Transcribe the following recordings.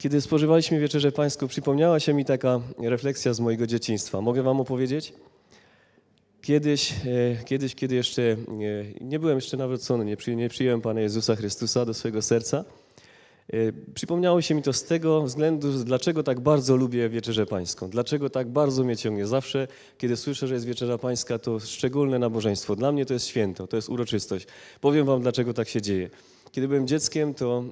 Kiedy spożywaliśmy wieczerze pańską, przypomniała się mi taka refleksja z mojego dzieciństwa. Mogę wam opowiedzieć? Kiedyś, e, kiedyś kiedy jeszcze e, nie byłem jeszcze nawrócony, nie, przy, nie przyjąłem Pana Jezusa Chrystusa do swojego serca, e, przypomniało się mi to z tego względu, dlaczego tak bardzo lubię Wieczerzę Pańską, dlaczego tak bardzo mnie ciągnie. Zawsze, kiedy słyszę, że jest Wieczerza Pańska, to szczególne nabożeństwo. Dla mnie to jest święto, to jest uroczystość. Powiem Wam, dlaczego tak się dzieje. Kiedy byłem dzieckiem, to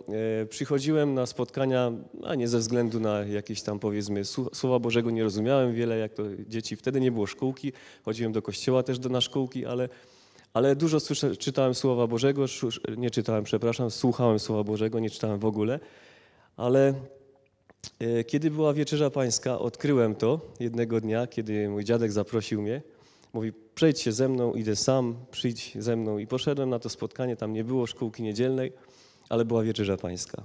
e, przychodziłem na spotkania, a nie ze względu na jakieś tam powiedzmy słowa Bożego nie rozumiałem wiele, jak to dzieci. Wtedy nie było szkółki, chodziłem do kościoła też do na szkółki, ale, ale dużo słysza, czytałem Słowa Bożego, nie czytałem, przepraszam, słuchałem Słowa Bożego, nie czytałem w ogóle, ale e, kiedy była wieczerza pańska, odkryłem to jednego dnia, kiedy mój dziadek zaprosił mnie Mówi, przejdź się ze mną, idę sam, przyjdź ze mną. I poszedłem na to spotkanie, tam nie było szkółki niedzielnej, ale była wieczerza pańska.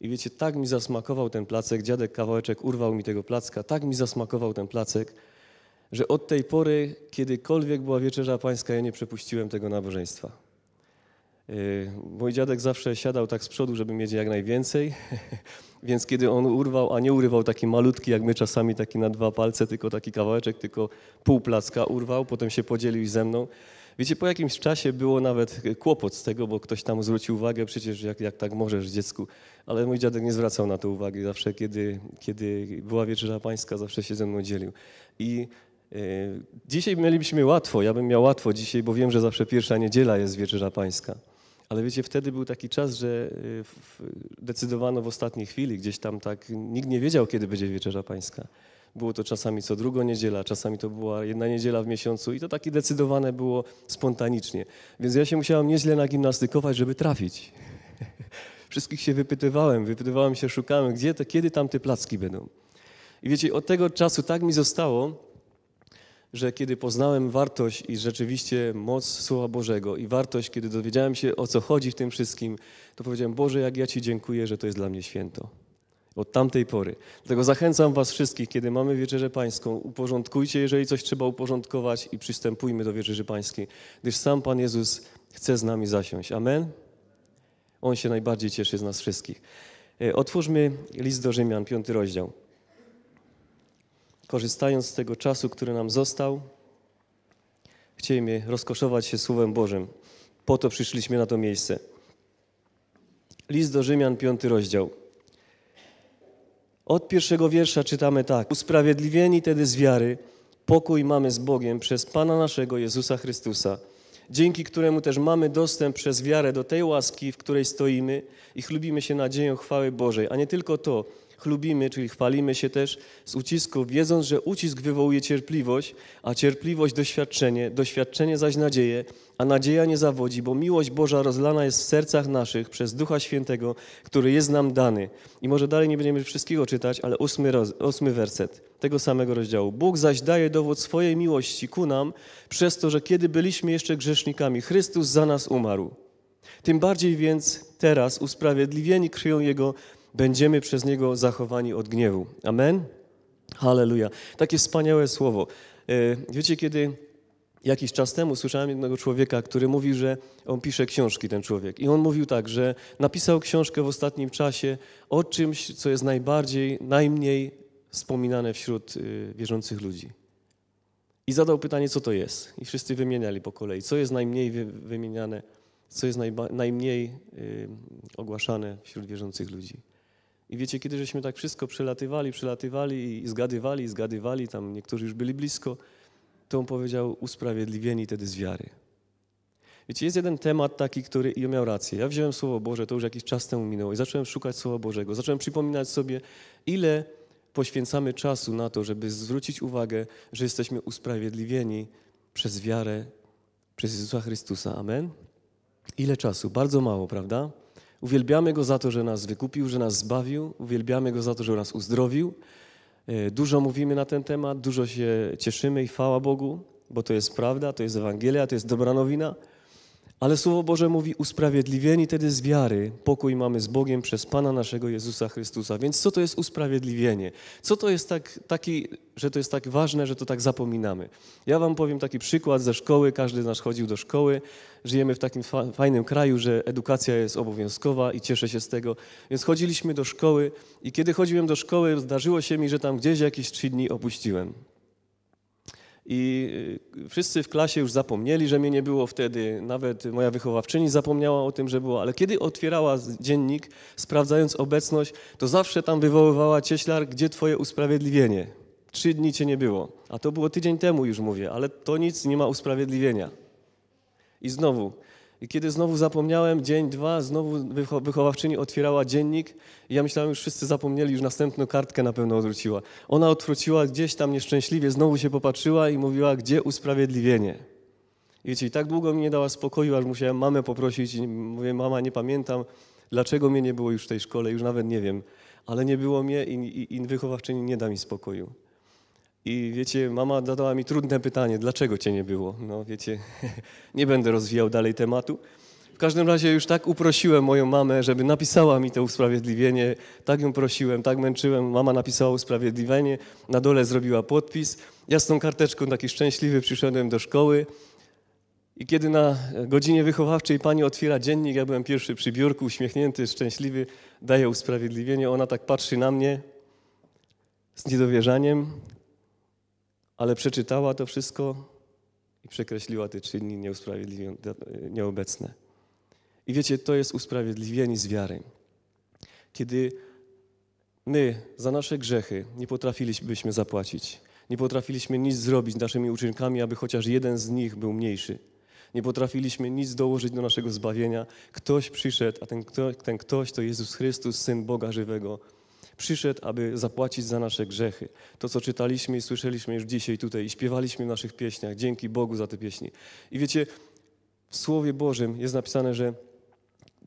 I wiecie, tak mi zasmakował ten placek, dziadek kawałeczek urwał mi tego placka, tak mi zasmakował ten placek, że od tej pory, kiedykolwiek była wieczerza pańska, ja nie przepuściłem tego nabożeństwa. Yy, mój dziadek zawsze siadał tak z przodu, żeby mieć jak najwięcej, więc kiedy on urwał, a nie urywał taki malutki, jak my czasami, taki na dwa palce, tylko taki kawałeczek, tylko pół placka urwał, potem się podzielił ze mną. Wiecie, po jakimś czasie było nawet kłopot z tego, bo ktoś tam zwrócił uwagę, przecież jak, jak tak możesz dziecku. Ale mój dziadek nie zwracał na to uwagi. Zawsze, kiedy, kiedy była Wieczerza Pańska, zawsze się ze mną dzielił. I yy, Dzisiaj mielibyśmy łatwo, ja bym miał łatwo dzisiaj, bo wiem, że zawsze pierwsza niedziela jest Wieczerza Pańska. Ale wiecie, wtedy był taki czas, że y, decydowano w ostatniej chwili, gdzieś tam tak, nikt nie wiedział, kiedy będzie wieczerza pańska. Było to czasami co drugą niedziela, czasami to była jedna niedziela w miesiącu i to takie decydowane było spontanicznie. Więc ja się musiałem nieźle nagimnastykować, żeby trafić. Wszystkich się wypytywałem, wypytywałem się, szukałem, gdzie to, kiedy tam te placki będą. I wiecie, od tego czasu tak mi zostało, że kiedy poznałem wartość i rzeczywiście moc Słowa Bożego i wartość, kiedy dowiedziałem się o co chodzi w tym wszystkim, to powiedziałem: Boże, jak ja Ci dziękuję, że to jest dla mnie święto. Od tamtej pory. Dlatego zachęcam Was wszystkich, kiedy mamy wieczerzę Pańską, uporządkujcie, jeżeli coś trzeba uporządkować i przystępujmy do wieczerzy Pańskiej, gdyż sam Pan Jezus chce z nami zasiąść. Amen. On się najbardziej cieszy z nas wszystkich. E, otwórzmy list do Rzymian, piąty rozdział korzystając z tego czasu, który nam został, chcielibyśmy rozkoszować się Słowem Bożym. Po to przyszliśmy na to miejsce. List do Rzymian, piąty rozdział. Od pierwszego wiersza czytamy tak. Usprawiedliwieni tedy z wiary, pokój mamy z Bogiem przez Pana naszego Jezusa Chrystusa, dzięki któremu też mamy dostęp przez wiarę do tej łaski, w której stoimy i chlubimy się nadzieją chwały Bożej. A nie tylko to, chlubimy, czyli chwalimy się też z ucisku, wiedząc, że ucisk wywołuje cierpliwość, a cierpliwość doświadczenie, doświadczenie zaś nadzieję, a nadzieja nie zawodzi, bo miłość Boża rozlana jest w sercach naszych przez Ducha Świętego, który jest nam dany. I może dalej nie będziemy wszystkiego czytać, ale ósmy, roz, ósmy werset tego samego rozdziału. Bóg zaś daje dowód swojej miłości ku nam przez to, że kiedy byliśmy jeszcze grzesznikami, Chrystus za nas umarł. Tym bardziej więc teraz usprawiedliwieni kryją Jego będziemy przez niego zachowani od gniewu. Amen? Halleluja. Takie wspaniałe słowo. E, wiecie, kiedy jakiś czas temu słyszałem jednego człowieka, który mówił, że on pisze książki, ten człowiek. I on mówił tak, że napisał książkę w ostatnim czasie o czymś, co jest najbardziej, najmniej wspominane wśród y, wierzących ludzi. I zadał pytanie, co to jest. I wszyscy wymieniali po kolei, co jest najmniej wymieniane, co jest najmniej y, ogłaszane wśród wierzących ludzi. I wiecie, kiedy żeśmy tak wszystko przelatywali, przelatywali i zgadywali, zgadywali, tam niektórzy już byli blisko, to on powiedział, usprawiedliwieni tedy z wiary. Wiecie, jest jeden temat taki, który i on miał rację. Ja wziąłem Słowo Boże, to już jakiś czas temu minęło i zacząłem szukać Słowa Bożego. Zacząłem przypominać sobie, ile poświęcamy czasu na to, żeby zwrócić uwagę, że jesteśmy usprawiedliwieni przez wiarę, przez Jezusa Chrystusa. Amen? Ile czasu? Bardzo mało, prawda? Uwielbiamy Go za to, że nas wykupił, że nas zbawił. Uwielbiamy Go za to, że nas uzdrowił. E, dużo mówimy na ten temat, dużo się cieszymy i chwała Bogu, bo to jest prawda, to jest Ewangelia, to jest dobra nowina – ale Słowo Boże mówi, usprawiedliwieni tedy z wiary, pokój mamy z Bogiem przez Pana naszego Jezusa Chrystusa. Więc co to jest usprawiedliwienie? Co to jest tak, taki, że to jest tak ważne, że to tak zapominamy? Ja wam powiem taki przykład ze szkoły, każdy z nas chodził do szkoły. Żyjemy w takim fa fajnym kraju, że edukacja jest obowiązkowa i cieszę się z tego. Więc chodziliśmy do szkoły i kiedy chodziłem do szkoły, zdarzyło się mi, że tam gdzieś jakieś trzy dni opuściłem. I y, wszyscy w klasie już zapomnieli, że mnie nie było wtedy. Nawet moja wychowawczyni zapomniała o tym, że było. Ale kiedy otwierała dziennik, sprawdzając obecność, to zawsze tam wywoływała cieślar, gdzie twoje usprawiedliwienie. Trzy dni cię nie było. A to było tydzień temu już mówię, ale to nic nie ma usprawiedliwienia. I znowu, i kiedy znowu zapomniałem, dzień, dwa, znowu wychowawczyni otwierała dziennik i ja myślałem, już wszyscy zapomnieli, już następną kartkę na pewno odwróciła. Ona odwróciła gdzieś tam nieszczęśliwie, znowu się popatrzyła i mówiła, gdzie usprawiedliwienie? I wiecie, i tak długo mi nie dała spokoju, aż musiałem mamę poprosić i mówię, mama, nie pamiętam, dlaczego mnie nie było już w tej szkole, już nawet nie wiem, ale nie było mnie i, i, i wychowawczyni nie da mi spokoju. I wiecie, mama zadała mi trudne pytanie, dlaczego cię nie było? No wiecie, nie będę rozwijał dalej tematu. W każdym razie już tak uprosiłem moją mamę, żeby napisała mi to usprawiedliwienie. Tak ją prosiłem, tak męczyłem. Mama napisała usprawiedliwienie, na dole zrobiła podpis. Ja z tą karteczką taki szczęśliwy przyszedłem do szkoły. I kiedy na godzinie wychowawczej pani otwiera dziennik, ja byłem pierwszy przy biurku, uśmiechnięty, szczęśliwy, daje usprawiedliwienie. Ona tak patrzy na mnie z niedowierzaniem ale przeczytała to wszystko i przekreśliła te czyny nieobecne. I wiecie, to jest usprawiedliwienie z wiary. Kiedy my za nasze grzechy nie potrafilibyśmy zapłacić, nie potrafiliśmy nic zrobić naszymi uczynkami, aby chociaż jeden z nich był mniejszy. Nie potrafiliśmy nic dołożyć do naszego zbawienia. Ktoś przyszedł, a ten, ten ktoś to Jezus Chrystus, Syn Boga Żywego, przyszedł, aby zapłacić za nasze grzechy. To, co czytaliśmy i słyszeliśmy już dzisiaj tutaj i śpiewaliśmy w naszych pieśniach. Dzięki Bogu za te pieśni. I wiecie, w Słowie Bożym jest napisane, że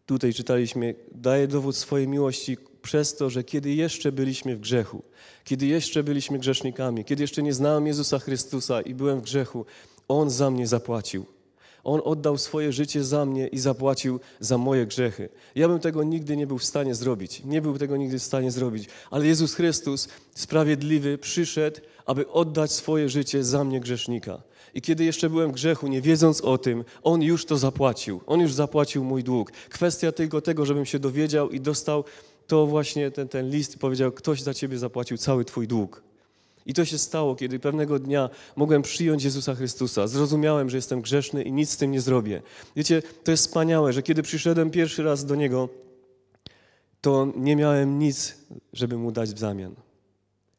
tutaj czytaliśmy, daje dowód swojej miłości przez to, że kiedy jeszcze byliśmy w grzechu, kiedy jeszcze byliśmy grzesznikami, kiedy jeszcze nie znałem Jezusa Chrystusa i byłem w grzechu, On za mnie zapłacił. On oddał swoje życie za mnie i zapłacił za moje grzechy. Ja bym tego nigdy nie był w stanie zrobić. Nie był tego nigdy w stanie zrobić. Ale Jezus Chrystus, sprawiedliwy, przyszedł, aby oddać swoje życie za mnie grzesznika. I kiedy jeszcze byłem w grzechu, nie wiedząc o tym, On już to zapłacił. On już zapłacił mój dług. Kwestia tylko tego, żebym się dowiedział i dostał to właśnie ten, ten list i powiedział, ktoś za ciebie zapłacił cały twój dług. I to się stało, kiedy pewnego dnia mogłem przyjąć Jezusa Chrystusa. Zrozumiałem, że jestem grzeszny i nic z tym nie zrobię. Wiecie, to jest wspaniałe, że kiedy przyszedłem pierwszy raz do Niego, to nie miałem nic, żeby Mu dać w zamian.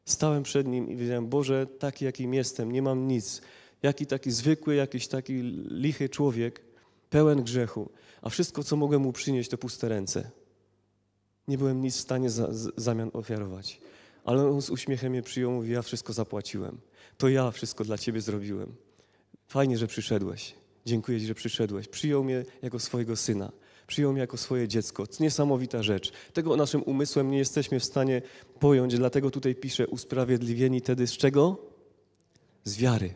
Stałem przed Nim i wiedziałem, Boże, taki jakim jestem, nie mam nic. Jaki taki zwykły, jakiś taki lichy człowiek, pełen grzechu. A wszystko, co mogłem Mu przynieść, to puste ręce. Nie byłem nic w stanie za, zamian ofiarować. Ale on z uśmiechem je przyjął, mówi, ja wszystko zapłaciłem. To ja wszystko dla ciebie zrobiłem. Fajnie, że przyszedłeś. Dziękuję ci, że przyszedłeś. Przyjął mnie jako swojego syna. Przyjął mnie jako swoje dziecko. Niesamowita rzecz. Tego naszym umysłem nie jesteśmy w stanie pojąć, dlatego tutaj pisze usprawiedliwieni tedy z czego? Z wiary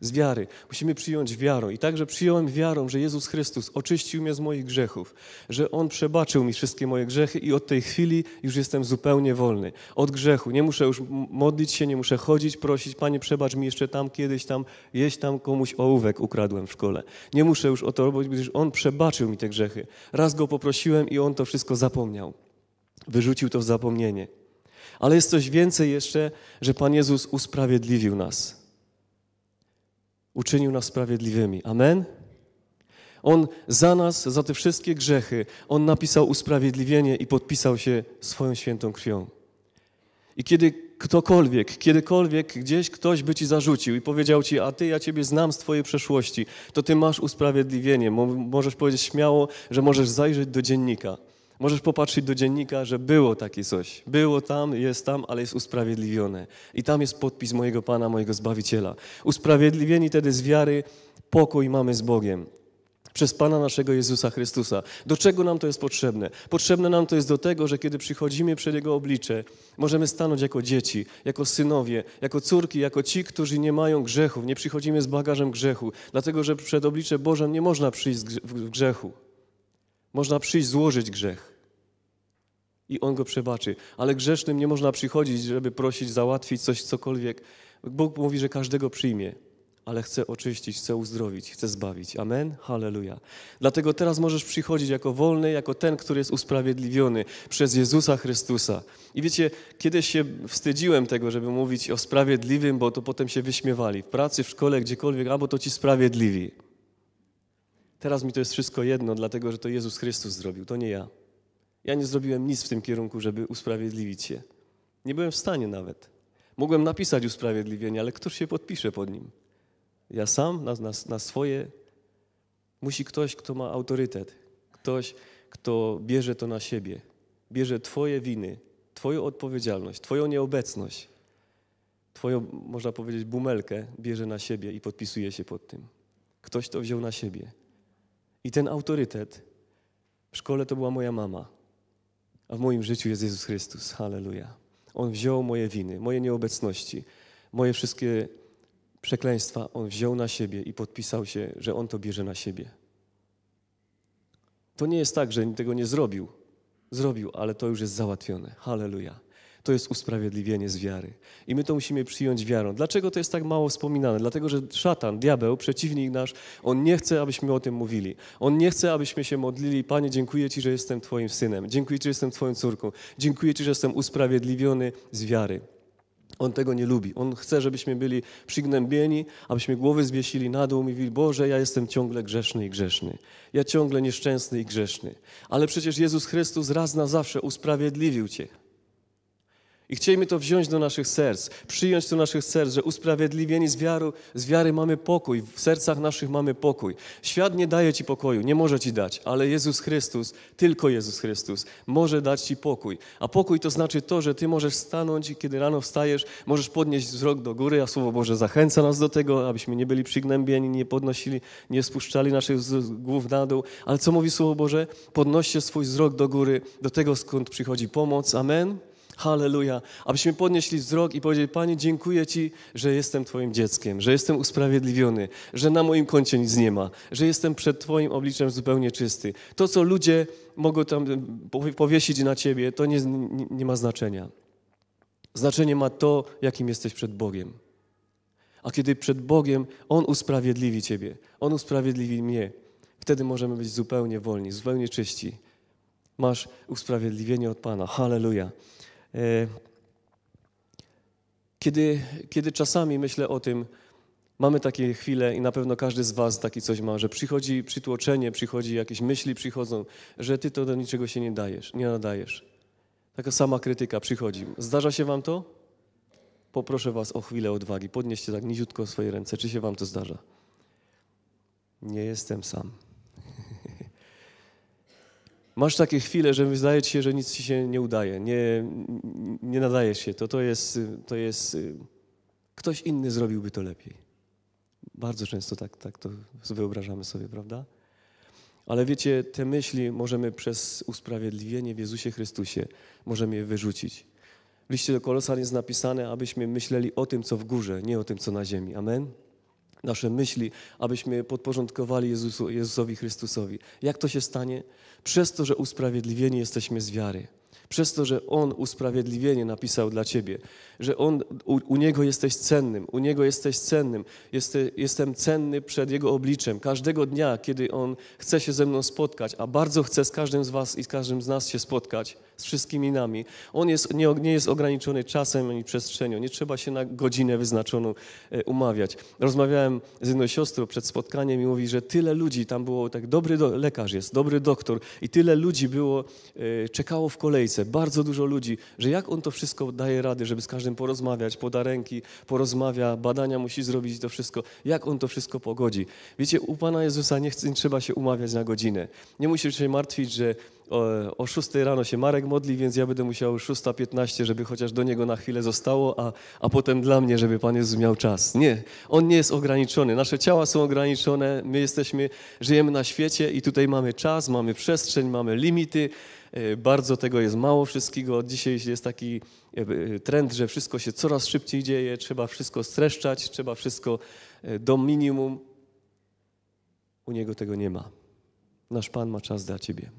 z wiary. Musimy przyjąć wiarą. I także przyjąłem wiarą, że Jezus Chrystus oczyścił mnie z moich grzechów, że On przebaczył mi wszystkie moje grzechy i od tej chwili już jestem zupełnie wolny. Od grzechu. Nie muszę już modlić się, nie muszę chodzić, prosić, Panie, przebacz mi jeszcze tam kiedyś tam, jeść tam komuś ołówek ukradłem w szkole. Nie muszę już o to robić, gdyż On przebaczył mi te grzechy. Raz Go poprosiłem i On to wszystko zapomniał. Wyrzucił to w zapomnienie. Ale jest coś więcej jeszcze, że Pan Jezus usprawiedliwił nas uczynił nas sprawiedliwymi. Amen? On za nas, za te wszystkie grzechy, On napisał usprawiedliwienie i podpisał się swoją świętą krwią. I kiedy ktokolwiek, kiedykolwiek gdzieś ktoś by ci zarzucił i powiedział ci, a ty, ja ciebie znam z twojej przeszłości, to ty masz usprawiedliwienie. Możesz powiedzieć śmiało, że możesz zajrzeć do dziennika Możesz popatrzeć do dziennika, że było takie coś. Było tam, jest tam, ale jest usprawiedliwione. I tam jest podpis mojego Pana, mojego Zbawiciela. Usprawiedliwieni tedy z wiary, pokój mamy z Bogiem przez Pana naszego Jezusa Chrystusa. Do czego nam to jest potrzebne? Potrzebne nam to jest do tego, że kiedy przychodzimy przed Jego oblicze, możemy stanąć jako dzieci, jako synowie, jako córki, jako ci, którzy nie mają grzechów, nie przychodzimy z bagażem grzechu, dlatego że przed oblicze Bożem nie można przyjść w grzechu. Można przyjść, złożyć grzech i On go przebaczy. Ale grzesznym nie można przychodzić, żeby prosić, załatwić coś, cokolwiek. Bóg mówi, że każdego przyjmie, ale chce oczyścić, chce uzdrowić, chce zbawić. Amen? Halleluja. Dlatego teraz możesz przychodzić jako wolny, jako ten, który jest usprawiedliwiony przez Jezusa Chrystusa. I wiecie, kiedyś się wstydziłem tego, żeby mówić o sprawiedliwym, bo to potem się wyśmiewali. W pracy, w szkole, gdziekolwiek, albo to ci sprawiedliwi. Teraz mi to jest wszystko jedno, dlatego że to Jezus Chrystus zrobił, to nie ja. Ja nie zrobiłem nic w tym kierunku, żeby usprawiedliwić się. Nie byłem w stanie nawet. Mogłem napisać usprawiedliwienie, ale któż się podpisze pod nim? Ja sam na, na, na swoje. Musi ktoś, kto ma autorytet, ktoś, kto bierze to na siebie, bierze Twoje winy, Twoją odpowiedzialność, Twoją nieobecność, Twoją, można powiedzieć, bumelkę bierze na siebie i podpisuje się pod tym. Ktoś to wziął na siebie. I ten autorytet w szkole to była moja mama, a w moim życiu jest Jezus Chrystus. Halleluja. On wziął moje winy, moje nieobecności, moje wszystkie przekleństwa. On wziął na siebie i podpisał się, że On to bierze na siebie. To nie jest tak, że tego nie zrobił. Zrobił, ale to już jest załatwione. Halleluja. To jest usprawiedliwienie z wiary. I my to musimy przyjąć wiarą. Dlaczego to jest tak mało wspominane? Dlatego, że szatan, diabeł, przeciwnik nasz, on nie chce, abyśmy o tym mówili. On nie chce, abyśmy się modlili, Panie, dziękuję Ci, że jestem Twoim synem. Dziękuję Ci, że jestem Twoją córką. Dziękuję Ci, że jestem usprawiedliwiony z wiary. On tego nie lubi. On chce, żebyśmy byli przygnębieni, abyśmy głowy zwiesili na dół i mówili, Boże, ja jestem ciągle grzeszny i grzeszny. Ja ciągle nieszczęsny i grzeszny. Ale przecież Jezus Chrystus raz na zawsze usprawiedliwił Cię. I chcielibyśmy to wziąć do naszych serc, przyjąć do naszych serc, że usprawiedliwieni z wiary, z wiary mamy pokój, w sercach naszych mamy pokój. Świat nie daje Ci pokoju, nie może Ci dać, ale Jezus Chrystus, tylko Jezus Chrystus może dać Ci pokój. A pokój to znaczy to, że Ty możesz stanąć, i kiedy rano wstajesz, możesz podnieść wzrok do góry, a Słowo Boże zachęca nas do tego, abyśmy nie byli przygnębieni, nie podnosili, nie spuszczali naszych głów na dół. Ale co mówi Słowo Boże? Podnoście swój wzrok do góry, do tego skąd przychodzi pomoc. Amen. Halleluja. Abyśmy podnieśli wzrok i powiedzieli, Panie, dziękuję Ci, że jestem Twoim dzieckiem, że jestem usprawiedliwiony, że na moim koncie nic nie ma, że jestem przed Twoim obliczem zupełnie czysty. To, co ludzie mogą tam e, powiesić na Ciebie, to nie, nie, nie ma znaczenia. Znaczenie ma to, jakim jesteś przed Bogiem. A kiedy przed Bogiem On usprawiedliwi Ciebie, On usprawiedliwi mnie, wtedy możemy być zupełnie wolni, zupełnie czyści. Masz usprawiedliwienie od Pana. Hallelujah! E, kiedy, kiedy czasami myślę o tym, mamy takie chwile i na pewno każdy z was taki coś ma, że przychodzi przytłoczenie, przychodzi jakieś myśli przychodzą, że ty to do niczego się nie dajesz, nie nadajesz. Taka sama krytyka przychodzi. Zdarza się wam to? Poproszę was o chwilę odwagi. Podnieście tak niziutko swoje ręce. Czy się wam to zdarza? Nie jestem sam. Masz takie chwile, że wydaje ci się, że nic ci się nie udaje, nie, nie nadaje się. To, to, jest, to jest. Ktoś inny zrobiłby to lepiej. Bardzo często tak, tak to wyobrażamy sobie, prawda? Ale wiecie, te myśli możemy przez usprawiedliwienie w Jezusie Chrystusie, możemy je wyrzucić. W liście do Kolosan jest napisane, abyśmy myśleli o tym, co w górze, nie o tym, co na ziemi. Amen? nasze myśli, abyśmy podporządkowali Jezusu, Jezusowi Chrystusowi. Jak to się stanie? Przez to, że usprawiedliwieni jesteśmy z wiary. Przez to, że On usprawiedliwienie napisał dla Ciebie, że On, u, u Niego jesteś cennym, u Niego jesteś cennym, Jeste, jestem cenny przed Jego obliczem. Każdego dnia, kiedy On chce się ze mną spotkać, a bardzo chce z każdym z Was i z każdym z nas się spotkać, z wszystkimi nami. On jest, nie, nie jest ograniczony czasem ani przestrzenią. Nie trzeba się na godzinę wyznaczoną e, umawiać. Rozmawiałem z jedną siostrą przed spotkaniem i mówi, że tyle ludzi tam było, tak dobry do, lekarz jest, dobry doktor i tyle ludzi było, e, czekało w kolejce, bardzo dużo ludzi, że jak on to wszystko daje rady, żeby z każdym porozmawiać, poda ręki, porozmawia, badania musi zrobić to wszystko. Jak on to wszystko pogodzi? Wiecie, u Pana Jezusa nie, chce, nie trzeba się umawiać na godzinę. Nie musisz się martwić, że o 6 rano się Marek modli, więc ja będę musiał 6.15, żeby chociaż do niego na chwilę zostało, a, a potem dla mnie, żeby Pan Jezus miał czas. Nie, on nie jest ograniczony. Nasze ciała są ograniczone, my jesteśmy, żyjemy na świecie i tutaj mamy czas, mamy przestrzeń, mamy limity. E, bardzo tego jest mało wszystkiego. Dzisiaj jest taki e, trend, że wszystko się coraz szybciej dzieje, trzeba wszystko streszczać, trzeba wszystko e, do minimum. U niego tego nie ma. Nasz Pan ma czas dla Ciebie.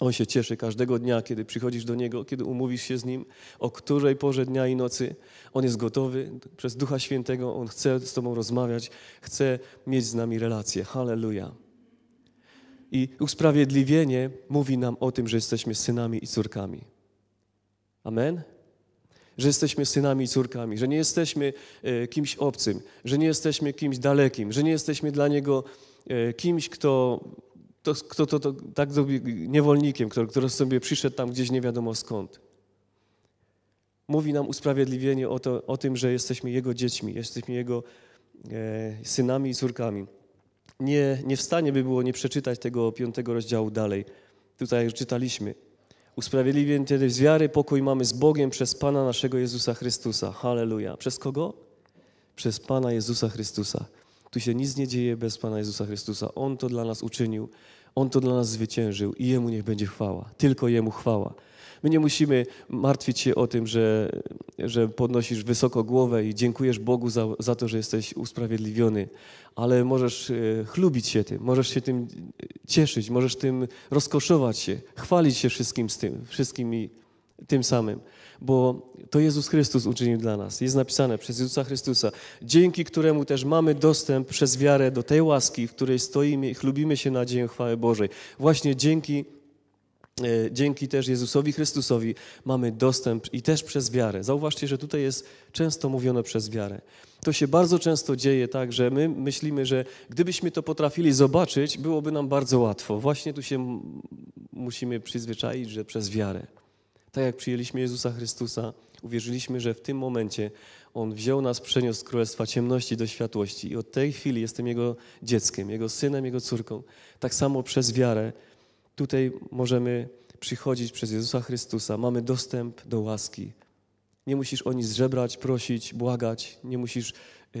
On się cieszy każdego dnia, kiedy przychodzisz do Niego, kiedy umówisz się z Nim, o której porze dnia i nocy. On jest gotowy przez Ducha Świętego, On chce z Tobą rozmawiać, chce mieć z nami relację. Halleluja. I usprawiedliwienie mówi nam o tym, że jesteśmy synami i córkami. Amen? Że jesteśmy synami i córkami, że nie jesteśmy e, kimś obcym, że nie jesteśmy kimś dalekim, że nie jesteśmy dla Niego e, kimś, kto kto, kto to, to tak niewolnikiem, który, który sobie przyszedł tam gdzieś nie wiadomo skąd. Mówi nam usprawiedliwienie o, to, o tym, że jesteśmy Jego dziećmi, jesteśmy Jego e, synami i córkami. Nie, nie w stanie by było nie przeczytać tego piątego rozdziału dalej. Tutaj czytaliśmy. Usprawiedliwienie, tedy z wiary pokój mamy z Bogiem przez Pana naszego Jezusa Chrystusa. Halleluja. Przez kogo? Przez Pana Jezusa Chrystusa. Tu się nic nie dzieje bez Pana Jezusa Chrystusa. On to dla nas uczynił. On to dla nas zwyciężył i Jemu niech będzie chwała. Tylko Jemu chwała. My nie musimy martwić się o tym, że, że podnosisz wysoko głowę i dziękujesz Bogu za, za to, że jesteś usprawiedliwiony, ale możesz e, chlubić się tym, możesz się tym e, cieszyć, możesz tym rozkoszować się, chwalić się wszystkim z tym, wszystkimi tym samym bo to Jezus Chrystus uczynił dla nas. Jest napisane przez Jezusa Chrystusa, dzięki któremu też mamy dostęp przez wiarę do tej łaski, w której stoimy i chlubimy się nadzieją chwały Bożej. Właśnie dzięki e, dzięki też Jezusowi Chrystusowi mamy dostęp i też przez wiarę. Zauważcie, że tutaj jest często mówione przez wiarę. To się bardzo często dzieje tak, że my myślimy, że gdybyśmy to potrafili zobaczyć, byłoby nam bardzo łatwo. Właśnie tu się musimy przyzwyczaić, że przez wiarę tak jak przyjęliśmy Jezusa Chrystusa, uwierzyliśmy, że w tym momencie On wziął nas, przeniósł z królestwa ciemności do światłości i od tej chwili jestem Jego dzieckiem, Jego synem, Jego córką. Tak samo przez wiarę tutaj możemy przychodzić przez Jezusa Chrystusa, mamy dostęp do łaski. Nie musisz o nic żebrać, prosić, błagać, nie musisz yy,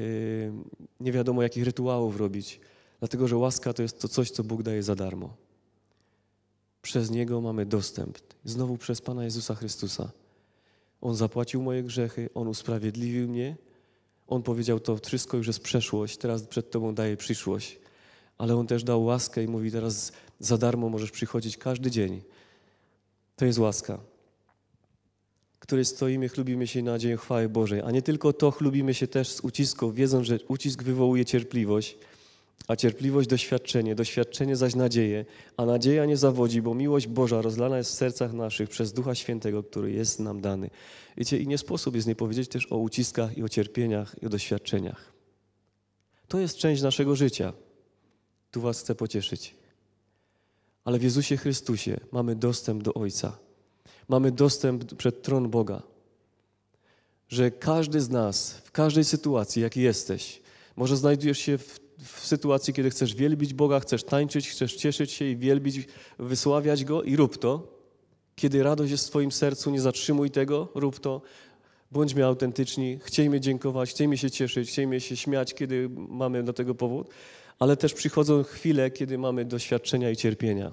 nie wiadomo jakich rytuałów robić, dlatego że łaska to jest to coś, co Bóg daje za darmo. Przez Niego mamy dostęp. Znowu przez Pana Jezusa Chrystusa. On zapłacił moje grzechy, On usprawiedliwił mnie. On powiedział, to wszystko już jest przeszłość, teraz przed Tobą daję przyszłość. Ale On też dał łaskę i mówi, teraz za darmo możesz przychodzić każdy dzień. To jest łaska której stoimy, chlubimy się dzień chwały Bożej. A nie tylko to, chlubimy się też z ucisku, wiedząc, że ucisk wywołuje cierpliwość – a cierpliwość doświadczenie, doświadczenie zaś nadzieję, a nadzieja nie zawodzi, bo miłość Boża rozlana jest w sercach naszych przez Ducha Świętego, który jest nam dany. Wiecie, i nie sposób jest nie powiedzieć też o uciskach i o cierpieniach i o doświadczeniach. To jest część naszego życia. Tu was chcę pocieszyć. Ale w Jezusie Chrystusie mamy dostęp do Ojca. Mamy dostęp przed tron Boga. Że każdy z nas, w każdej sytuacji, jaki jesteś, może znajdujesz się w w sytuacji, kiedy chcesz wielbić Boga, chcesz tańczyć, chcesz cieszyć się i wielbić, wysławiać Go i rób to. Kiedy radość jest w Twoim sercu, nie zatrzymuj tego, rób to. Bądźmy autentyczni, chciejmy dziękować, chciejmy się cieszyć, chciejmy się śmiać, kiedy mamy do tego powód, ale też przychodzą chwile, kiedy mamy doświadczenia i cierpienia.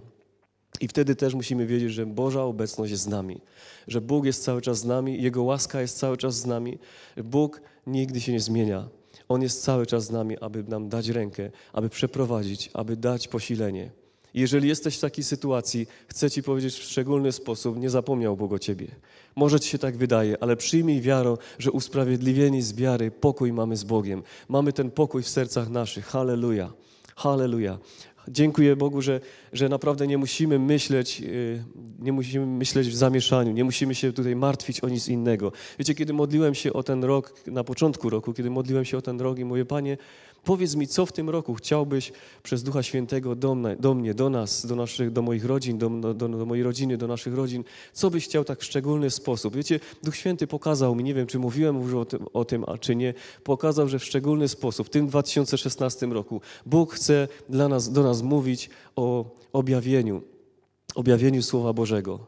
I wtedy też musimy wiedzieć, że Boża obecność jest z nami, że Bóg jest cały czas z nami, Jego łaska jest cały czas z nami. Bóg nigdy się nie zmienia. On jest cały czas z nami, aby nam dać rękę, aby przeprowadzić, aby dać posilenie. Jeżeli jesteś w takiej sytuacji, chcę Ci powiedzieć w szczególny sposób, nie zapomniał Bóg o Ciebie. Może Ci się tak wydaje, ale przyjmij wiarę, że usprawiedliwieni z wiary pokój mamy z Bogiem. Mamy ten pokój w sercach naszych. Halleluja. Halleluja. Dziękuję Bogu, że, że naprawdę nie musimy myśleć, y, nie musimy myśleć w zamieszaniu, nie musimy się tutaj martwić o nic innego. Wiecie, kiedy modliłem się o ten rok, na początku roku, kiedy modliłem się o ten rok i mówię, Panie, Powiedz mi, co w tym roku chciałbyś przez Ducha Świętego do, do mnie, do nas, do, naszych, do moich rodzin, do, do, do mojej rodziny, do naszych rodzin, co byś chciał tak w szczególny sposób? Wiecie, Duch Święty pokazał mi, nie wiem, czy mówiłem już o tym, o tym a czy nie, pokazał, że w szczególny sposób, w tym 2016 roku, Bóg chce dla nas, do nas mówić o objawieniu, objawieniu Słowa Bożego,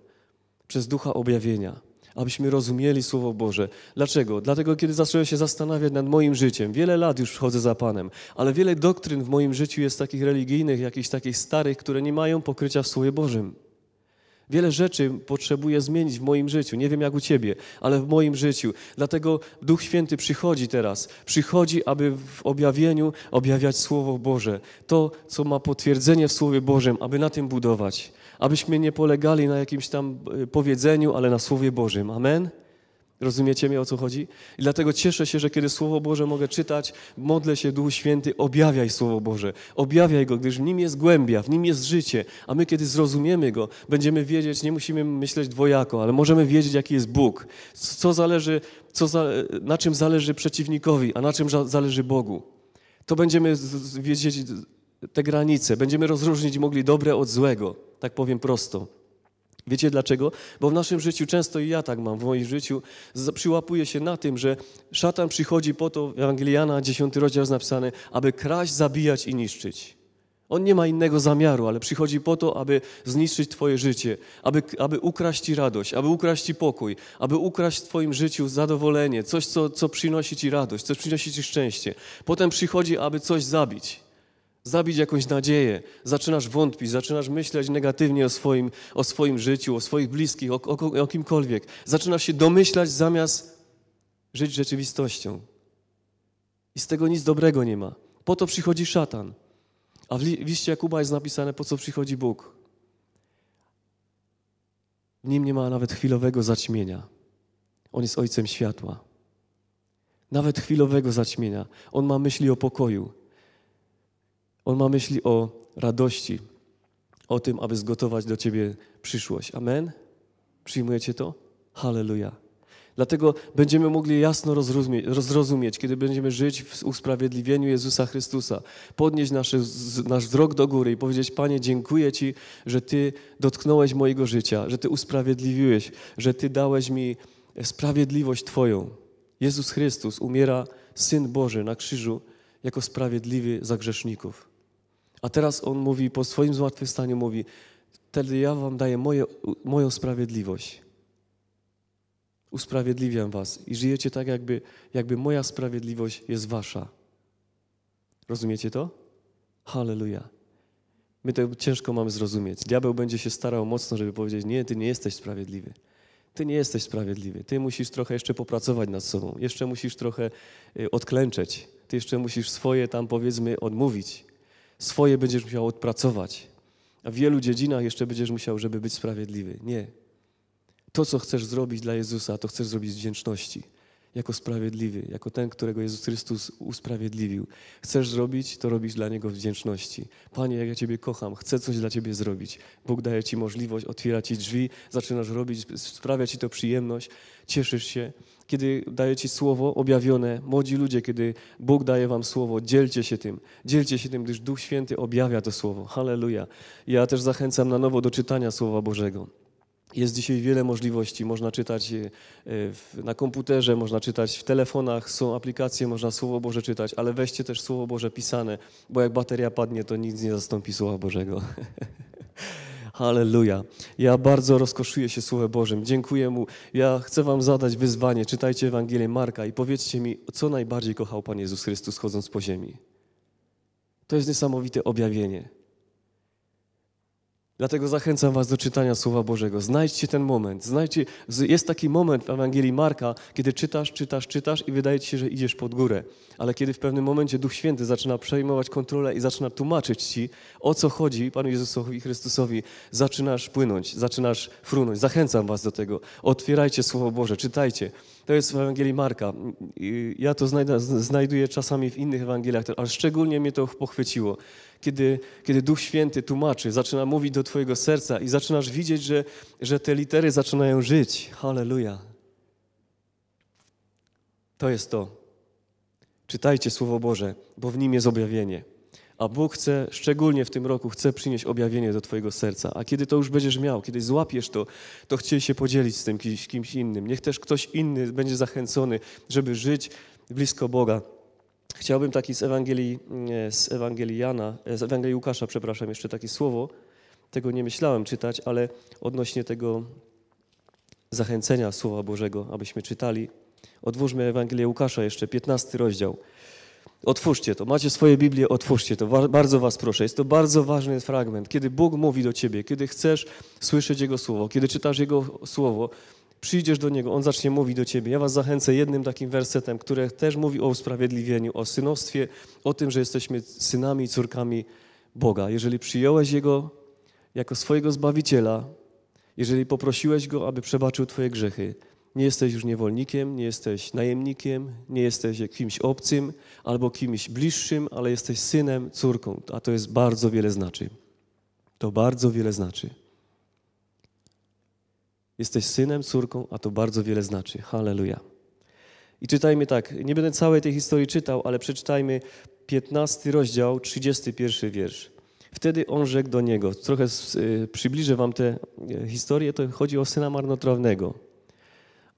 przez Ducha objawienia abyśmy rozumieli Słowo Boże. Dlaczego? Dlatego, kiedy zacząłem się zastanawiać nad moim życiem, wiele lat już chodzę za Panem, ale wiele doktryn w moim życiu jest takich religijnych, jakichś takich starych, które nie mają pokrycia w Słowie Bożym. Wiele rzeczy potrzebuję zmienić w moim życiu. Nie wiem jak u Ciebie, ale w moim życiu. Dlatego Duch Święty przychodzi teraz. Przychodzi, aby w objawieniu objawiać Słowo Boże. To, co ma potwierdzenie w Słowie Bożym, aby na tym budować abyśmy nie polegali na jakimś tam y, powiedzeniu, ale na Słowie Bożym. Amen? Rozumiecie mnie, o co chodzi? I dlatego cieszę się, że kiedy Słowo Boże mogę czytać, modlę się, Duchu Święty, objawiaj Słowo Boże. Objawiaj Go, gdyż w Nim jest głębia, w Nim jest życie. A my, kiedy zrozumiemy Go, będziemy wiedzieć, nie musimy myśleć dwojako, ale możemy wiedzieć, jaki jest Bóg. Co zależy, co za, na czym zależy przeciwnikowi, a na czym zależy Bogu. To będziemy wiedzieć, te granice. Będziemy rozróżnić mogli dobre od złego, tak powiem prosto. Wiecie dlaczego? Bo w naszym życiu, często i ja tak mam w moim życiu, przyłapuję się na tym, że szatan przychodzi po to, Ewangeliana, 10 rozdział jest napisany, aby kraść, zabijać i niszczyć. On nie ma innego zamiaru, ale przychodzi po to, aby zniszczyć Twoje życie, aby, aby ukraść Ci radość, aby ukraść Ci pokój, aby ukraść w Twoim życiu zadowolenie, coś, co, co przynosi Ci radość, co przynosi Ci szczęście. Potem przychodzi, aby coś zabić zabić jakąś nadzieję. Zaczynasz wątpić, zaczynasz myśleć negatywnie o swoim, o swoim życiu, o swoich bliskich, o, o, o kimkolwiek. Zaczynasz się domyślać zamiast żyć rzeczywistością. I z tego nic dobrego nie ma. Po to przychodzi szatan. A w liście Jakuba jest napisane, po co przychodzi Bóg. W nim nie ma nawet chwilowego zaćmienia. On jest ojcem światła. Nawet chwilowego zaćmienia. On ma myśli o pokoju. On ma myśli o radości, o tym, aby zgotować do Ciebie przyszłość. Amen? Przyjmujecie to? Halleluja. Dlatego będziemy mogli jasno rozrozumieć, kiedy będziemy żyć w usprawiedliwieniu Jezusa Chrystusa, podnieść nasz nasz wzrok do góry i powiedzieć: Panie, dziękuję Ci, że Ty dotknąłeś mojego życia, że Ty usprawiedliwiłeś, że Ty dałeś mi sprawiedliwość Twoją. Jezus Chrystus umiera, Syn Boży, na krzyżu jako sprawiedliwy za grzeszników. A teraz on mówi, po swoim zmartwychwstaniu mówi, wtedy ja wam daję moje, moją sprawiedliwość. Usprawiedliwiam was i żyjecie tak, jakby, jakby moja sprawiedliwość jest wasza. Rozumiecie to? Halleluja. My to ciężko mamy zrozumieć. Diabeł będzie się starał mocno, żeby powiedzieć: Nie, ty nie jesteś sprawiedliwy. Ty nie jesteś sprawiedliwy. Ty musisz trochę jeszcze popracować nad sobą. Jeszcze musisz trochę y, odklęczeć. Ty jeszcze musisz swoje tam, powiedzmy, odmówić. Swoje będziesz musiał odpracować. A w wielu dziedzinach jeszcze będziesz musiał, żeby być sprawiedliwy. Nie. To, co chcesz zrobić dla Jezusa, to chcesz zrobić z wdzięczności jako sprawiedliwy, jako ten, którego Jezus Chrystus usprawiedliwił. Chcesz zrobić, to robisz dla Niego wdzięczności. Panie, jak ja Ciebie kocham, chcę coś dla Ciebie zrobić. Bóg daje Ci możliwość, otwiera Ci drzwi, zaczynasz robić, sprawia Ci to przyjemność, cieszysz się. Kiedy daje Ci słowo objawione, młodzi ludzie, kiedy Bóg daje Wam słowo, dzielcie się tym. Dzielcie się tym, gdyż Duch Święty objawia to słowo. Halleluja. Ja też zachęcam na nowo do czytania Słowa Bożego. Jest dzisiaj wiele możliwości. Można czytać e, na komputerze, można czytać w telefonach, są aplikacje, można Słowo Boże czytać, ale weźcie też Słowo Boże pisane, bo jak bateria padnie, to nic nie zastąpi Słowa Bożego. Hallelujah. Ja bardzo rozkoszuję się Słowem Bożym. Dziękuję Mu. Ja chcę Wam zadać wyzwanie. Czytajcie Ewangelię Marka i powiedzcie mi, co najbardziej kochał Pan Jezus Chrystus chodząc po ziemi. To jest niesamowite objawienie. Dlatego zachęcam Was do czytania Słowa Bożego. Znajdźcie ten moment. Znajdźcie, jest taki moment w Ewangelii Marka, kiedy czytasz, czytasz, czytasz i wydaje Ci się, że idziesz pod górę. Ale kiedy w pewnym momencie Duch Święty zaczyna przejmować kontrolę i zaczyna tłumaczyć Ci, o co chodzi Panu Jezusowi Chrystusowi, zaczynasz płynąć, zaczynasz frunąć. Zachęcam Was do tego. Otwierajcie Słowo Boże, czytajcie. To jest w Ewangelii Marka. Ja to znajduję czasami w innych Ewangeliach, ale szczególnie mnie to pochwyciło. Kiedy, kiedy Duch Święty tłumaczy, zaczyna mówić do Twojego serca i zaczynasz widzieć, że, że te litery zaczynają żyć. Halleluja. To jest to. Czytajcie Słowo Boże, bo w nim jest objawienie. A Bóg chce, szczególnie w tym roku, chce przynieść objawienie do Twojego serca. A kiedy to już będziesz miał, kiedy złapiesz to, to chciej się podzielić z tym kimś, kimś innym. Niech też ktoś inny będzie zachęcony, żeby żyć blisko Boga. Chciałbym taki z Ewangelii, z Ewangelii Jana, z Ewangelii Łukasza, przepraszam, jeszcze takie słowo. Tego nie myślałem czytać, ale odnośnie tego zachęcenia Słowa Bożego, abyśmy czytali. Odwórzmy Ewangelię Łukasza jeszcze, 15 rozdział. Otwórzcie to, macie swoje Biblię, otwórzcie to. Bardzo was proszę, jest to bardzo ważny fragment. Kiedy Bóg mówi do ciebie, kiedy chcesz słyszeć Jego słowo, kiedy czytasz Jego słowo, przyjdziesz do Niego, On zacznie mówić do ciebie. Ja was zachęcę jednym takim wersetem, który też mówi o usprawiedliwieniu, o synostwie, o tym, że jesteśmy synami i córkami Boga. Jeżeli przyjąłeś Jego jako swojego Zbawiciela, jeżeli poprosiłeś Go, aby przebaczył Twoje grzechy, nie jesteś już niewolnikiem, nie jesteś najemnikiem, nie jesteś kimś obcym albo kimś bliższym, ale jesteś synem, córką, a to jest bardzo wiele znaczy. To bardzo wiele znaczy. Jesteś synem, córką, a to bardzo wiele znaczy. Halleluja. I czytajmy tak, nie będę całej tej historii czytał, ale przeczytajmy 15 rozdział, 31 wiersz. Wtedy on rzekł do niego, trochę y, przybliżę wam tę y, historię, to chodzi o syna marnotrawnego.